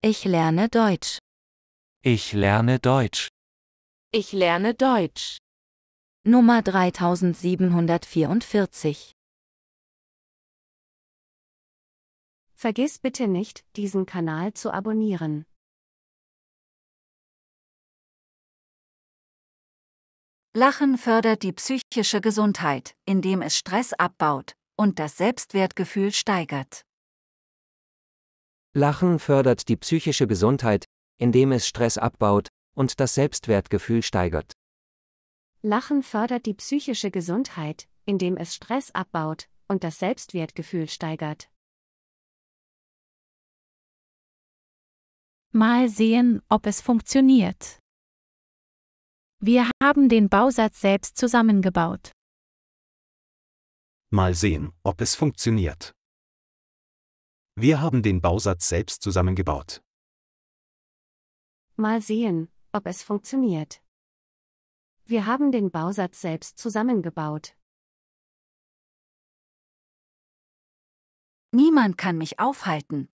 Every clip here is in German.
Ich lerne Deutsch. Ich lerne Deutsch. Ich lerne Deutsch. Nummer 3744. Vergiss bitte nicht, diesen Kanal zu abonnieren. Lachen fördert die psychische Gesundheit, indem es Stress abbaut und das Selbstwertgefühl steigert. Lachen fördert die psychische Gesundheit, indem es Stress abbaut und das Selbstwertgefühl steigert. Lachen fördert die psychische Gesundheit, indem es Stress abbaut und das Selbstwertgefühl steigert. Mal sehen, ob es funktioniert. Wir haben den Bausatz selbst zusammengebaut. Mal sehen, ob es funktioniert. Wir haben den Bausatz selbst zusammengebaut. Mal sehen, ob es funktioniert. Wir haben den Bausatz selbst zusammengebaut. Niemand kann mich aufhalten.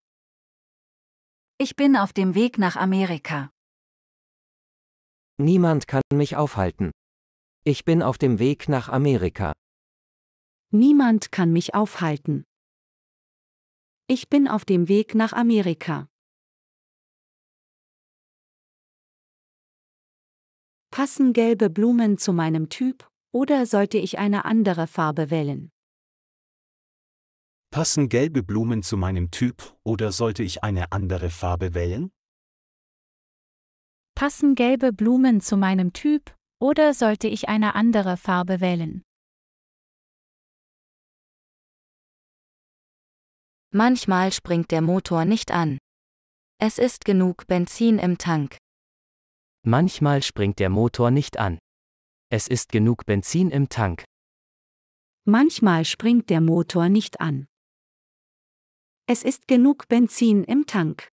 Ich bin auf dem Weg nach Amerika. Niemand kann mich aufhalten. Ich bin auf dem Weg nach Amerika. Niemand kann mich aufhalten. Ich bin auf dem Weg nach Amerika. Passen gelbe Blumen zu meinem Typ oder sollte ich eine andere Farbe wählen? Passen gelbe Blumen zu meinem Typ oder sollte ich eine andere Farbe wählen? Passen gelbe Blumen zu meinem Typ oder sollte ich eine andere Farbe wählen? Manchmal springt der Motor nicht an. Es ist genug Benzin im Tank. Manchmal springt der Motor nicht an. Es ist genug Benzin im Tank. Manchmal springt der Motor nicht an. Es ist genug Benzin im Tank.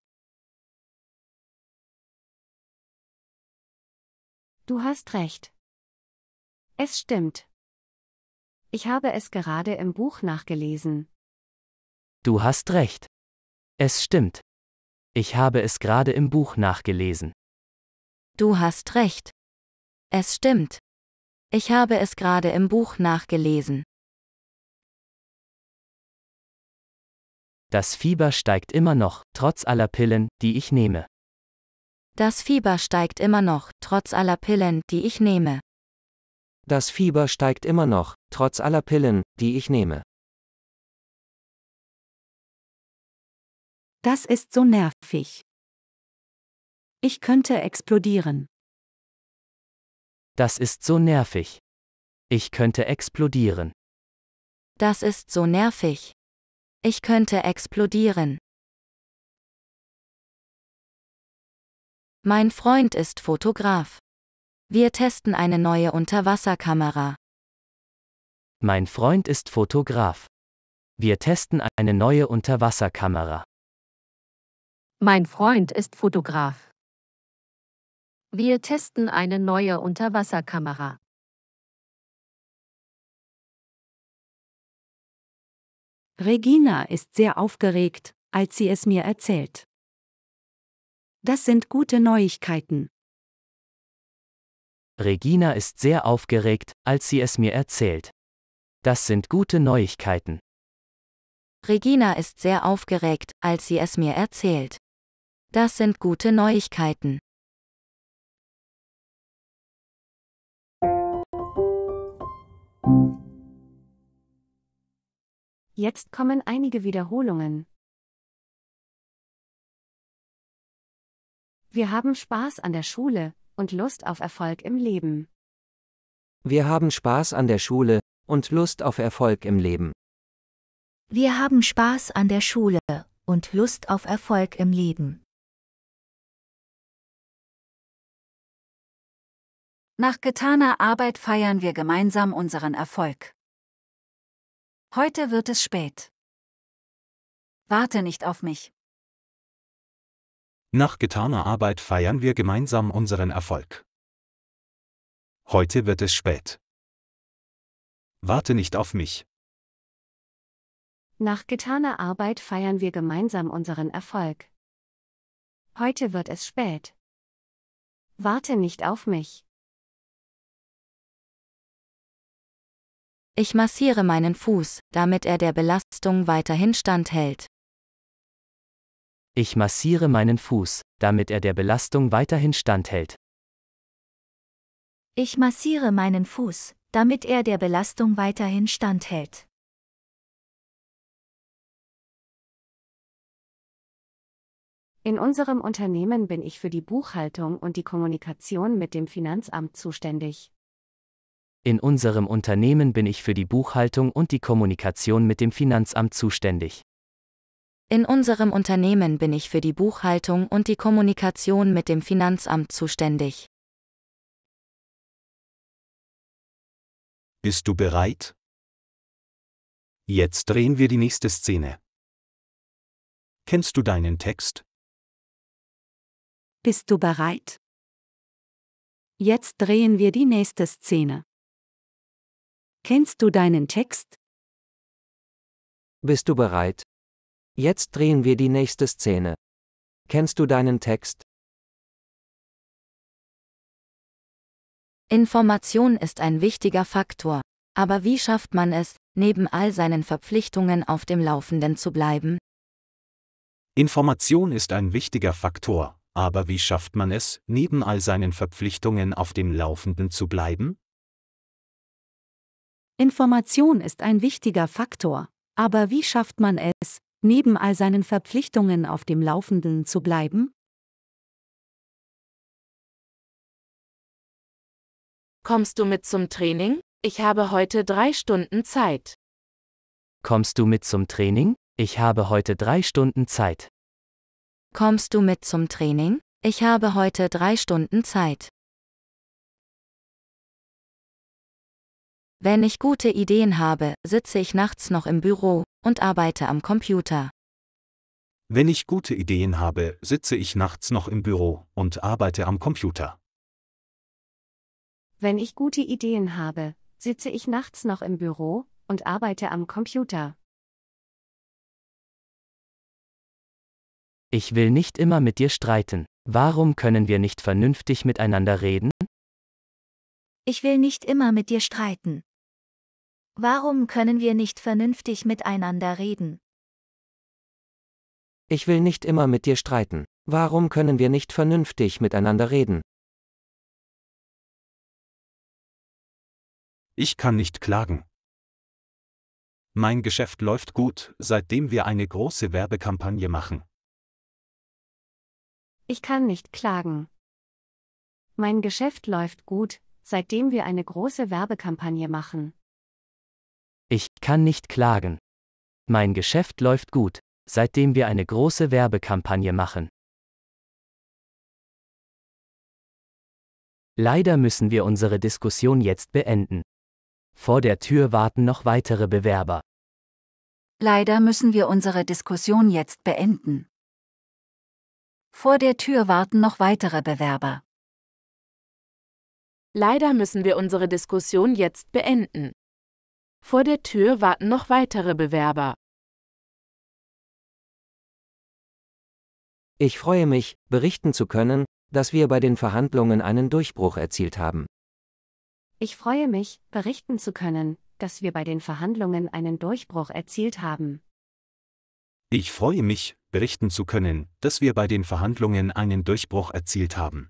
Du hast recht. Es stimmt. Ich habe es gerade im Buch nachgelesen. Du hast recht. Es stimmt. Ich habe es gerade im Buch nachgelesen. Du hast recht. Es stimmt. Ich habe es gerade im Buch nachgelesen. Das Fieber steigt immer noch, trotz aller Pillen, die ich nehme. Das Fieber steigt immer noch, trotz aller Pillen, die ich nehme. Das Fieber steigt immer noch, trotz aller Pillen, die ich nehme. Das ist so nervig. Ich könnte explodieren. Das ist so nervig. Ich könnte explodieren. Das ist so nervig. Ich könnte explodieren. Mein Freund ist Fotograf. Wir testen eine neue Unterwasserkamera. Mein Freund ist Fotograf. Wir testen eine neue Unterwasserkamera. Mein Freund ist Fotograf. Wir testen eine neue Unterwasserkamera. Regina ist sehr aufgeregt, als sie es mir erzählt. Das sind gute Neuigkeiten. Regina ist sehr aufgeregt, als sie es mir erzählt. Das sind gute Neuigkeiten. Regina ist sehr aufgeregt, als sie es mir erzählt. Das sind gute Neuigkeiten. Jetzt kommen einige Wiederholungen. Wir haben Spaß an der Schule und Lust auf Erfolg im Leben. Wir haben Spaß an der Schule und Lust auf Erfolg im Leben. Wir haben Spaß an der Schule und Lust auf Erfolg im Leben. Nach getaner Arbeit feiern wir gemeinsam unseren Erfolg. Heute wird es spät. Warte nicht auf mich. Nach getaner Arbeit feiern wir gemeinsam unseren Erfolg. Heute wird es spät. Warte nicht auf mich. Nach getaner Arbeit feiern wir gemeinsam unseren Erfolg. Heute wird es spät. Warte nicht auf mich. Ich massiere meinen Fuß, damit er der Belastung weiterhin standhält. Ich massiere meinen Fuß, damit er der Belastung weiterhin standhält. Ich massiere meinen Fuß, damit er der Belastung weiterhin standhält. In unserem Unternehmen bin ich für die Buchhaltung und die Kommunikation mit dem Finanzamt zuständig. In unserem Unternehmen bin ich für die Buchhaltung und die Kommunikation mit dem Finanzamt zuständig. In unserem Unternehmen bin ich für die Buchhaltung und die Kommunikation mit dem Finanzamt zuständig. Bist du bereit? Jetzt drehen wir die nächste Szene. Kennst du deinen Text? Bist du bereit? Jetzt drehen wir die nächste Szene. Kennst du deinen Text? Bist du bereit? Jetzt drehen wir die nächste Szene. Kennst du deinen Text? Information ist ein wichtiger Faktor, aber wie schafft man es, neben all seinen Verpflichtungen auf dem Laufenden zu bleiben? Information ist ein wichtiger Faktor, aber wie schafft man es, neben all seinen Verpflichtungen auf dem Laufenden zu bleiben? Information ist ein wichtiger Faktor, aber wie schafft man es, neben all seinen Verpflichtungen auf dem Laufenden zu bleiben? Kommst du mit zum Training? Ich habe heute drei Stunden Zeit. Kommst du mit zum Training? Ich habe heute drei Stunden Zeit. Kommst du mit zum Training? Ich habe heute drei Stunden Zeit. Wenn ich gute Ideen habe, sitze ich nachts noch im Büro und arbeite am Computer. Wenn ich gute Ideen habe, sitze ich nachts noch im Büro und arbeite am Computer. Wenn ich gute Ideen habe, sitze ich nachts noch im Büro und arbeite am Computer. Ich will nicht immer mit dir streiten. Warum können wir nicht vernünftig miteinander reden? Ich will nicht immer mit dir streiten. Warum können wir nicht vernünftig miteinander reden? Ich will nicht immer mit dir streiten. Warum können wir nicht vernünftig miteinander reden? Ich kann nicht klagen. Mein Geschäft läuft gut, seitdem wir eine große Werbekampagne machen. Ich kann nicht klagen. Mein Geschäft läuft gut, seitdem wir eine große Werbekampagne machen kann nicht klagen. Mein Geschäft läuft gut, seitdem wir eine große Werbekampagne machen. Leider müssen wir unsere Diskussion jetzt beenden. Vor der Tür warten noch weitere Bewerber. Leider müssen wir unsere Diskussion jetzt beenden. Vor der Tür warten noch weitere Bewerber. Leider müssen wir unsere Diskussion jetzt beenden. Vor der Tür warten noch weitere Bewerber. Ich freue mich, berichten zu können, dass wir bei den Verhandlungen einen Durchbruch erzielt haben. Ich freue mich, berichten zu können, dass wir bei den Verhandlungen einen Durchbruch erzielt haben. Ich freue mich, berichten zu können, dass wir bei den Verhandlungen einen Durchbruch erzielt haben.